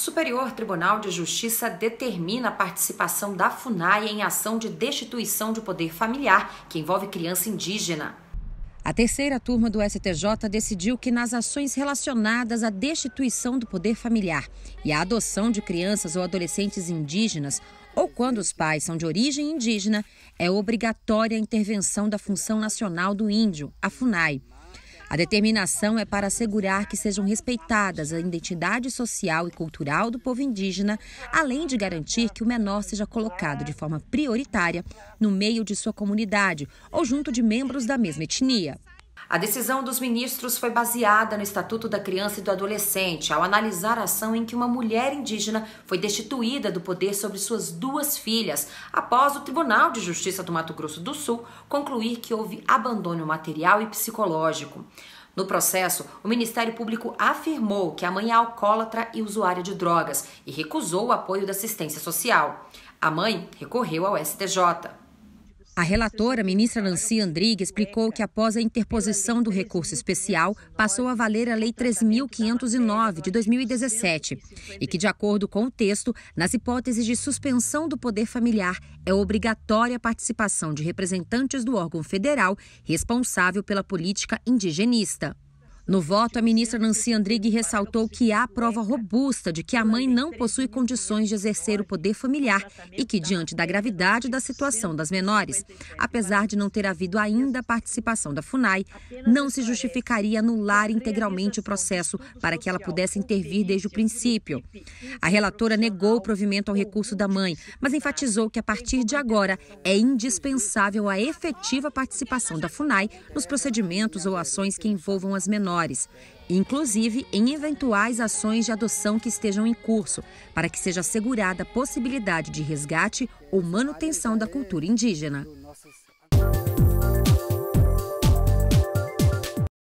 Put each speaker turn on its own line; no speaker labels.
Superior Tribunal de Justiça determina a participação da FUNAI em ação de destituição de poder familiar que envolve criança indígena. A terceira turma do STJ decidiu que nas ações relacionadas à destituição do poder familiar e à adoção de crianças ou adolescentes indígenas, ou quando os pais são de origem indígena, é obrigatória a intervenção da Função Nacional do Índio, a FUNAI. A determinação é para assegurar que sejam respeitadas a identidade social e cultural do povo indígena, além de garantir que o menor seja colocado de forma prioritária no meio de sua comunidade ou junto de membros da mesma etnia. A decisão dos ministros foi baseada no Estatuto da Criança e do Adolescente, ao analisar a ação em que uma mulher indígena foi destituída do poder sobre suas duas filhas, após o Tribunal de Justiça do Mato Grosso do Sul concluir que houve abandono material e psicológico. No processo, o Ministério Público afirmou que a mãe é alcoólatra e usuária de drogas e recusou o apoio da assistência social. A mãe recorreu ao STJ. A relatora, ministra Nancy Andrighi, explicou que após a interposição do recurso especial, passou a valer a Lei 3.509 de 2017 e que, de acordo com o texto, nas hipóteses de suspensão do poder familiar, é obrigatória a participação de representantes do órgão federal responsável pela política indigenista. No voto, a ministra Nancy Andrighi ressaltou que há prova robusta de que a mãe não possui condições de exercer o poder familiar e que, diante da gravidade da situação das menores, apesar de não ter havido ainda participação da FUNAI, não se justificaria anular integralmente o processo para que ela pudesse intervir desde o princípio. A relatora negou o provimento ao recurso da mãe, mas enfatizou que, a partir de agora, é indispensável a efetiva participação da FUNAI nos procedimentos ou ações que envolvam as menores menores, inclusive em eventuais ações de adoção que estejam em curso, para que seja assegurada a possibilidade de resgate ou manutenção da cultura indígena.